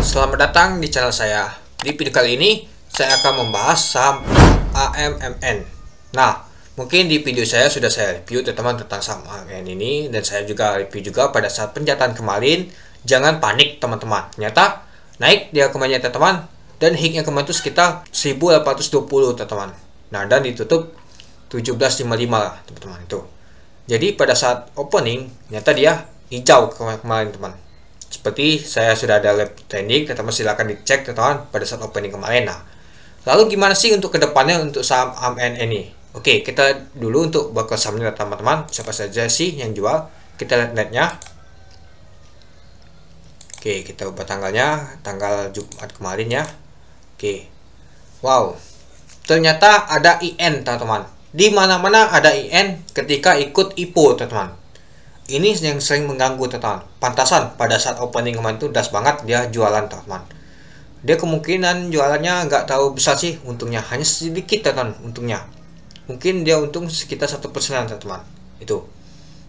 Selamat datang di channel saya. Di video kali ini, saya akan membahas saham AMMN. Nah, mungkin di video saya sudah saya review teman-teman tentang saham AMMN ini, dan saya juga review juga pada saat penjataan kemarin. Jangan panik teman-teman. Ternyata naik dia kemarin teman-teman, dan hiknya kemarin itu sekitar 1820 teman-teman. Nah, dan ditutup 1755 teman-teman itu. Jadi pada saat opening, ternyata dia hijau kemarin teman-teman seperti saya sudah ada lab training, teman-teman silahkan dicek teman-teman pada saat opening kemarin. Nah, lalu gimana sih untuk kedepannya untuk saham AMN ini? Oke, kita dulu untuk bakal sahamnya teman-teman, siapa saja sih yang jual? Kita lihat netnya. Oke, kita ubah tanggalnya, tanggal Jumat kemarin ya. Oke. Wow. Ternyata ada IN, teman-teman. Di mana-mana ada IN ketika ikut IPO, teman-teman. Ini yang sering mengganggu teman Pantasan pada saat opening kemarin itu das banget dia jualan teman Dia kemungkinan jualannya nggak tahu besar sih untungnya. Hanya sedikit teman untungnya. Mungkin dia untung sekitar satu persenan teman Itu.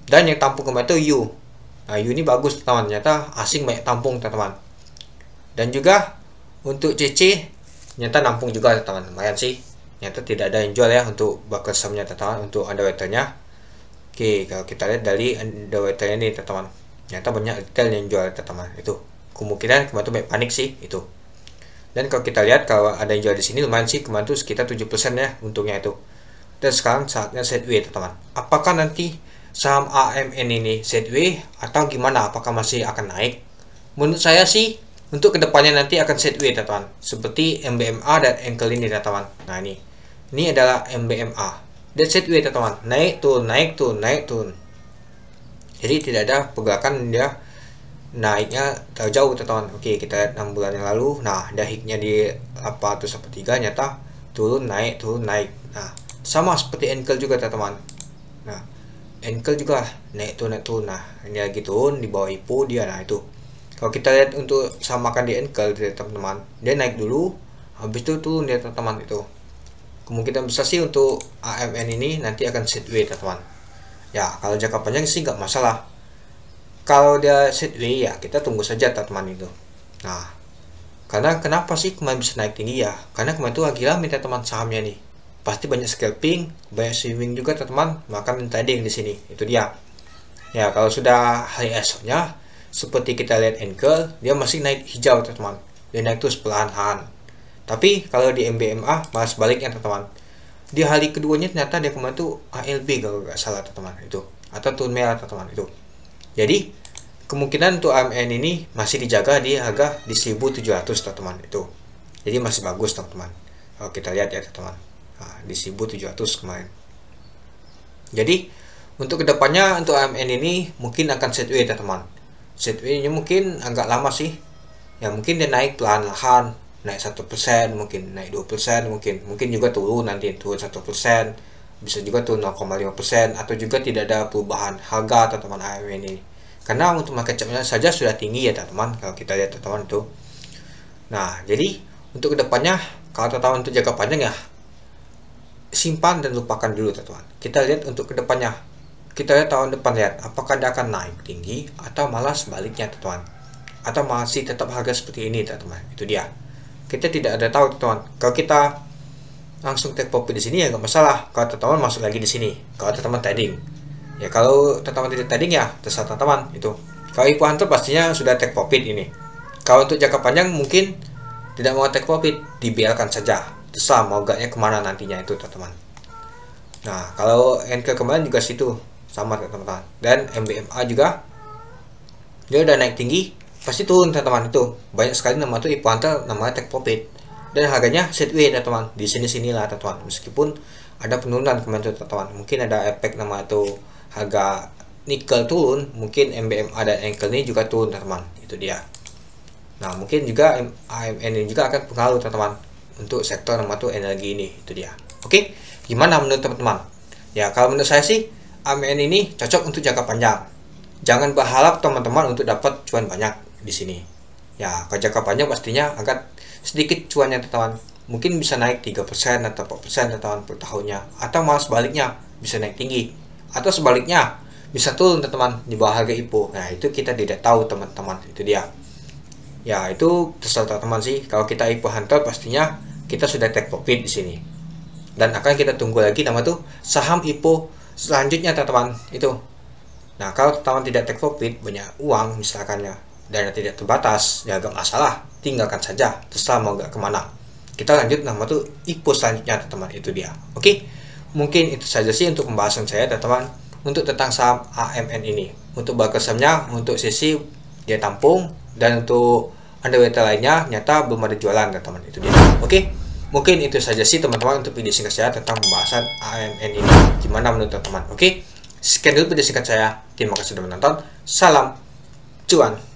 Dan yang tampung kemarin itu Yu. Nah ini bagus teman-teman. Ternyata asing banyak tampung teman Dan juga untuk CC ternyata nampung juga teman-teman. Lumayan sih. Ternyata tidak ada yang jual ya untuk bakal sahamnya teman-teman. Untuk underwriternya Oke, kalau kita lihat dari underwaternya ini teman-teman. Ternyata banyak retail yang jual teman-teman. Itu kemungkinan kemarin tuh panik sih itu. Dan kalau kita lihat kalau ada yang jual di sini lumayan sih kemarin tuh sekitar 7% ya untungnya itu. Dan sekarang saatnya way teman-teman. Apakah nanti saham AMN ini set way atau gimana? Apakah masih akan naik? Menurut saya sih untuk kedepannya nanti akan way teman-teman. Seperti MBMA dan Engkel ini teman-teman. Nah ini. Ini adalah MBMA That's it with teman Naik turun, naik turun, naik turun Jadi tidak ada pergerakan dia naiknya terlalu jauh teman Oke kita lihat 6 bulan yang lalu Nah ada hiknya di 443 nyata turun, naik, turun, naik Nah sama seperti ankle juga teman Nah ankle juga naik turun, naik turun Nah ini lagi turun di bawah ipo dia Nah itu kalau kita lihat untuk samakan di ankle teman-teman Dia naik dulu habis itu turun dia teman-teman itu kemungkinan besar sih untuk AMN ini nanti akan sideway teman ya kalau jangka panjang sih nggak masalah kalau dia sideway ya kita tunggu saja teman itu nah karena kenapa sih kemarin bisa naik tinggi ya karena kemarin itu lah minta teman sahamnya nih pasti banyak scalping banyak swimming juga teman maka minta trading di sini itu dia ya kalau sudah hari esoknya seperti kita lihat angle dia masih naik hijau teman dia naik terus pelan pelan tapi kalau di MBMA malah sebaliknya teman-teman di hari keduanya ternyata dia kemarin tuh ALB kalau nggak salah teman-teman itu atau tun merah teman-teman itu jadi kemungkinan untuk AMN ini masih dijaga di harga di 1700 teman-teman itu jadi masih bagus teman-teman kalau kita lihat ya teman-teman nah, di 1700 kemarin jadi untuk kedepannya untuk AMN ini mungkin akan sideways teman-teman sideways ini mungkin agak lama sih ya mungkin dia naik pelan lahan naik satu persen mungkin naik dua persen mungkin mungkin juga turun nanti turun satu persen bisa juga turun 0,5 persen atau juga tidak ada perubahan harga teman-teman ayam ini karena untuk market capnya saja sudah tinggi ya teman kalau kita lihat teman-teman tuh nah jadi untuk kedepannya kalau teman-teman untuk jangka panjang ya simpan dan lupakan dulu teman kita lihat untuk kedepannya kita lihat tahun depan lihat apakah dia akan naik tinggi atau malah sebaliknya teman atau masih tetap harga seperti ini teman itu dia kita tidak ada tahu teman kalau kita langsung take profit di sini ya nggak masalah kalau teman masuk lagi di sini kalau teman trading ya kalau teman tidak trading ya terserah teman -teman itu kalau ibu hunter pastinya sudah take profit ini kalau untuk jangka panjang mungkin tidak mau take profit dibiarkan saja terserah mau gaknya kemana nantinya itu teman nah kalau anchor kemarin juga situ sama teman-teman dan MBMA juga dia udah naik tinggi pasti turun teman-teman itu banyak sekali nama itu Ipantel namanya take profit dan harganya set win teman-teman di sini sinilah teman-teman meskipun ada penurunan kemarin teman-teman mungkin ada efek nama itu harga nikel turun mungkin MBM ada nikel ini juga turun teman-teman itu dia nah mungkin juga AMN ini juga akan pengaruh teman-teman untuk sektor nama itu energi ini itu dia oke gimana menurut teman-teman ya kalau menurut saya sih AMN ini cocok untuk jangka panjang jangan berharap teman-teman untuk dapat cuan banyak di sini ya ke jangka panjang pastinya agak sedikit cuannya teman mungkin bisa naik 3% atau 4% teman per tahunnya atau malah sebaliknya bisa naik tinggi atau sebaliknya bisa turun teman di bawah harga IPO nah itu kita tidak tahu teman-teman itu dia ya itu terserah teman sih kalau kita IPO hunter pastinya kita sudah take profit di sini dan akan kita tunggu lagi nama tuh saham IPO selanjutnya teman-teman itu nah kalau teman tidak take profit banyak uang misalkan ya dan tidak terbatas ya agak masalah tinggalkan saja terserah mau gak kemana kita lanjut nama tuh IPO selanjutnya teman itu dia oke mungkin itu saja sih untuk pembahasan saya teman-teman untuk tentang saham AMN ini untuk bakal sahamnya untuk sisi dia tampung dan untuk underwriter lainnya nyata belum ada jualan teman-teman itu dia oke mungkin itu saja sih teman-teman untuk video singkat saya tentang pembahasan AMN ini gimana menurut teman-teman oke okay? sekian dulu video singkat saya terima kasih sudah menonton salam cuan